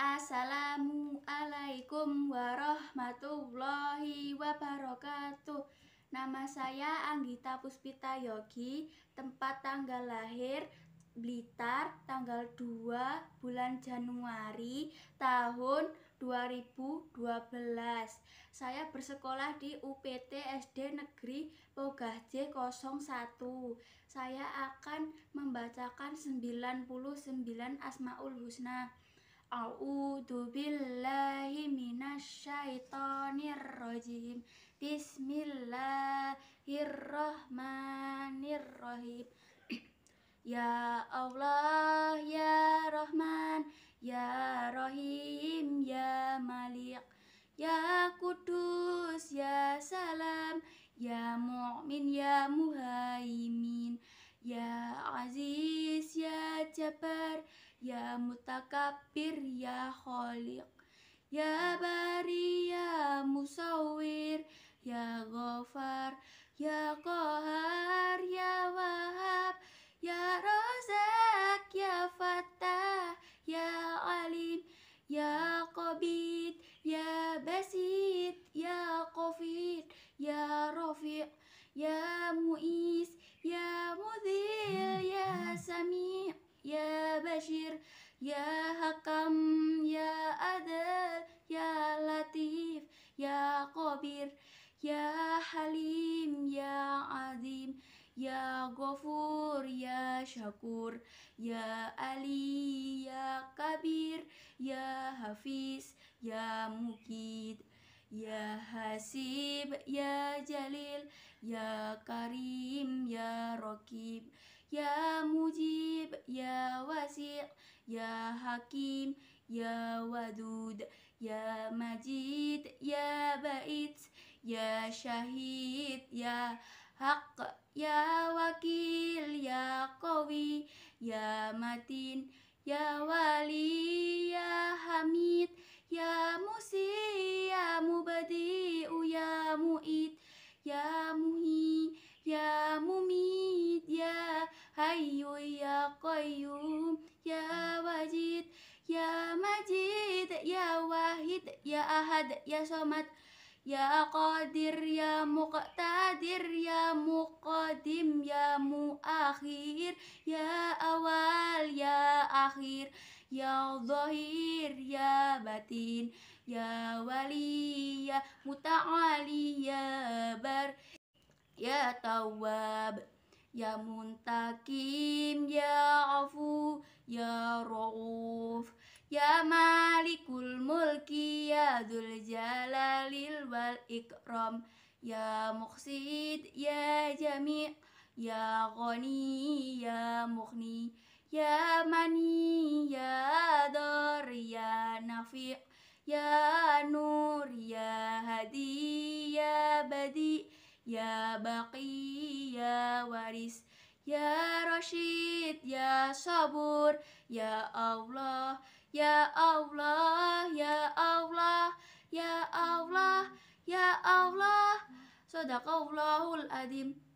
Assalamualaikum warahmatullahi wabarakatuh Nama saya Anggita Puspita Yogi Tempat tanggal lahir Blitar tanggal 2 bulan Januari tahun 2012 Saya bersekolah di UPT SD Negeri Pogah J01 Saya akan membacakan 99 Asma'ul Husna A'udzu billahi minasyaitonir rajim. Bismillahirrahmanirrahim. ya Allah, ya Rahman, ya Rahim, ya Malik, ya Kudus, ya Salam, ya Mu'min, ya Muhaimin, ya Aziz, ya Jabbar Ya mutakabir ya holik, Ya bari ya musaw Ya Hakam, Ya Adil, Ya Latif, Ya Qabir, Ya Halim, Ya Azim, Ya Gofur, Ya Syakur, Ya Ali, Ya Kabir, Ya Hafiz, Ya Mukid, Ya Hasib, Ya Jalil, Ya Karim, Ya Rakib, Ya Mujib Ya Wasi' Ya Hakim Ya Wadud Ya Majid Ya Bait Ya Syahid Ya Haq Ya Wakil Ya Qawi Ya Matin Ya Wali ya ahad ya somat Ya Qadir Ya Muqtadir Ya Muqadim Ya Muakhir Ya Awal Ya Akhir Ya Zahir Ya Batin Ya Wali Ya Muta'ali Ya Bar Ya Tawab Ya Muntakim Ya Dzul Jalalil wal Ikram Ya Muqsid Ya Jami' Ya Ghani Ya Mughni Ya Mani Ya Dar Ya Nafi' Ya Nur Ya Hadi Ya Badi' Ya Baqi Ya Waris Ya Rashid Ya Sabur Ya Allah Ya Allah Ya Allah صدق الله العظيم